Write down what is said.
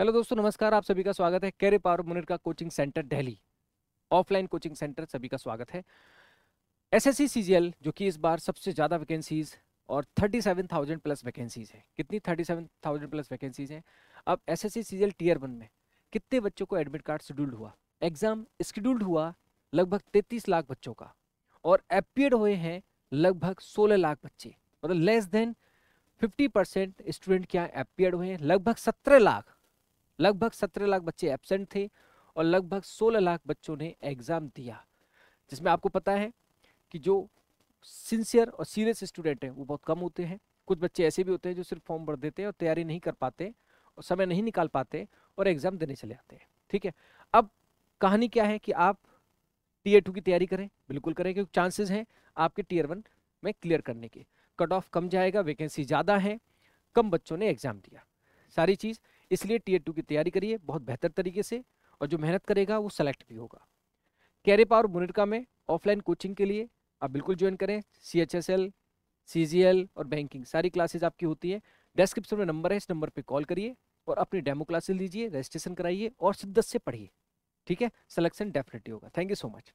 hello दोस्तों नमस्कार आप सभी का स्वागत है कैरे पावर मुनिर का coaching centre Delhi offline coaching centre सभी का स्वागत है एसएससी सीजीएल जो कि इस बार सबसे ज़्यादा वैकेंसीज और 37,000 प्लस वैकेंसीज है कितनी 37,000 प्लस वैकेंसीज हैं अब एसएससी सीजीएल टीयर वन में कितने बच्चों को एडमिट कार्ड शेड्यूल्ड हुआ एग्जाम स्कड्यूल्ड हुआ लगभग तैतीस लाख बच्चों का और एपियड हुए हैं लगभग सोलह लाख बच्चे मतलब less than fifty percent student क्या एपियड हुए हैं लगभग सत्रह लाख लगभग सत्रह लाख बच्चे एबसेंट थे और लगभग सोलह लाख बच्चों ने एग्ज़ाम दिया जिसमें आपको पता है कि जो सिंसियर और सीरियस स्टूडेंट हैं वो बहुत कम होते हैं कुछ बच्चे ऐसे भी होते हैं जो सिर्फ फॉर्म भर देते हैं और तैयारी नहीं कर पाते और समय नहीं निकाल पाते और एग्ज़ाम देने चले जाते हैं ठीक है अब कहानी क्या है कि आप टीयर टू की तैयारी करें बिल्कुल करें क्योंकि चांसेस हैं आपके टीयर वन में क्लियर करने के कट ऑफ कम जाएगा वैकेंसी ज़्यादा है कम बच्चों ने एग्ज़ाम दिया सारी चीज़ इसलिए टीयर टू की तैयारी करिए बहुत बेहतर तरीके से और जो मेहनत करेगा वो सेलेक्ट भी होगा कैरे पावर मुनिटका में ऑफलाइन कोचिंग के लिए आप बिल्कुल ज्वाइन करें C H S L C G L और बैंकिंग सारी क्लासेज आपकी होती है डिस्क्रिप्शन में नंबर है इस नंबर पर कॉल करिए और अपनी डेमो क्लासेस लीजिए रजिस्ट्रेशन कराइए और शिद्दत से पढ़िए ठीक है सिलेक्शन डेफिनेटली होगा थैंक यू सो मच